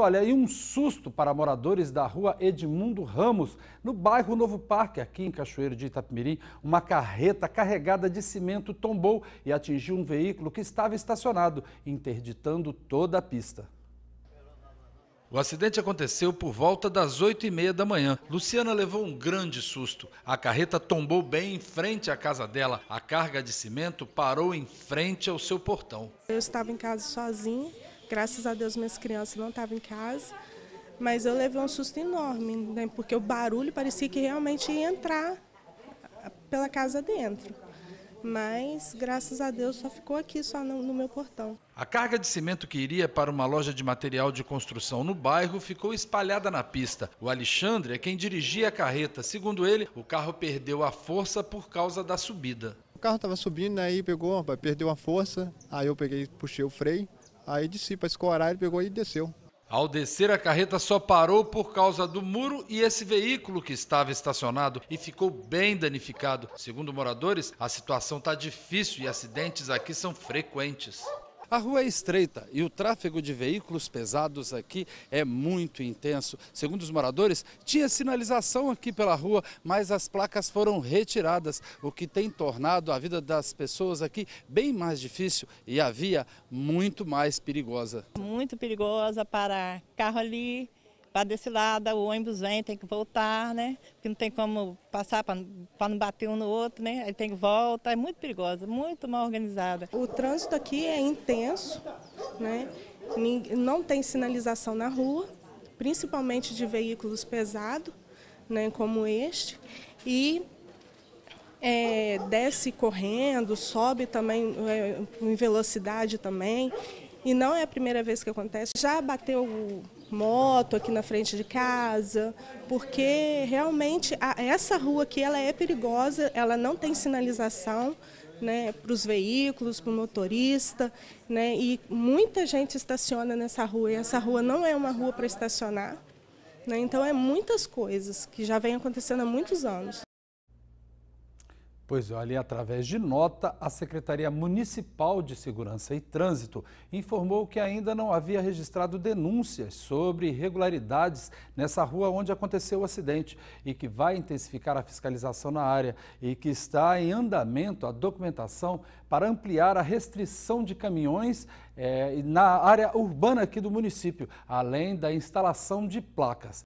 Olha, e um susto para moradores da rua Edmundo Ramos, no bairro Novo Parque, aqui em Cachoeiro de Itapemirim, uma carreta carregada de cimento tombou e atingiu um veículo que estava estacionado, interditando toda a pista. O acidente aconteceu por volta das 8 e meia da manhã. Luciana levou um grande susto. A carreta tombou bem em frente à casa dela. A carga de cimento parou em frente ao seu portão. Eu estava em casa sozinha Graças a Deus minhas crianças não estavam em casa, mas eu levei um susto enorme, né, porque o barulho parecia que realmente ia entrar pela casa dentro. Mas, graças a Deus, só ficou aqui, só no, no meu portão. A carga de cimento que iria para uma loja de material de construção no bairro ficou espalhada na pista. O Alexandre é quem dirigia a carreta. Segundo ele, o carro perdeu a força por causa da subida. O carro estava subindo, aí pegou, perdeu a força, aí eu peguei, puxei o freio, Aí desci para escorar, ele pegou e desceu. Ao descer, a carreta só parou por causa do muro e esse veículo que estava estacionado e ficou bem danificado. Segundo moradores, a situação está difícil e acidentes aqui são frequentes. A rua é estreita e o tráfego de veículos pesados aqui é muito intenso. Segundo os moradores, tinha sinalização aqui pela rua, mas as placas foram retiradas, o que tem tornado a vida das pessoas aqui bem mais difícil e a via muito mais perigosa. Muito perigosa para carro ali, para desse lado, o ônibus vem, tem que voltar, né? Porque não tem como passar para não bater um no outro, né? Aí tem que voltar, é muito perigosa, muito mal organizada. O trânsito aqui é intenso, né? Não tem sinalização na rua, principalmente de veículos pesados, né, como este, e é, desce correndo, sobe também é, em velocidade também, e não é a primeira vez que acontece. Já bateu o moto aqui na frente de casa, porque realmente a, essa rua aqui ela é perigosa, ela não tem sinalização né, para os veículos, para o motorista, né, e muita gente estaciona nessa rua, e essa rua não é uma rua para estacionar. Né, então é muitas coisas que já vem acontecendo há muitos anos. Pois é, olha, através de nota, a Secretaria Municipal de Segurança e Trânsito informou que ainda não havia registrado denúncias sobre irregularidades nessa rua onde aconteceu o acidente e que vai intensificar a fiscalização na área e que está em andamento a documentação para ampliar a restrição de caminhões é, na área urbana aqui do município, além da instalação de placas.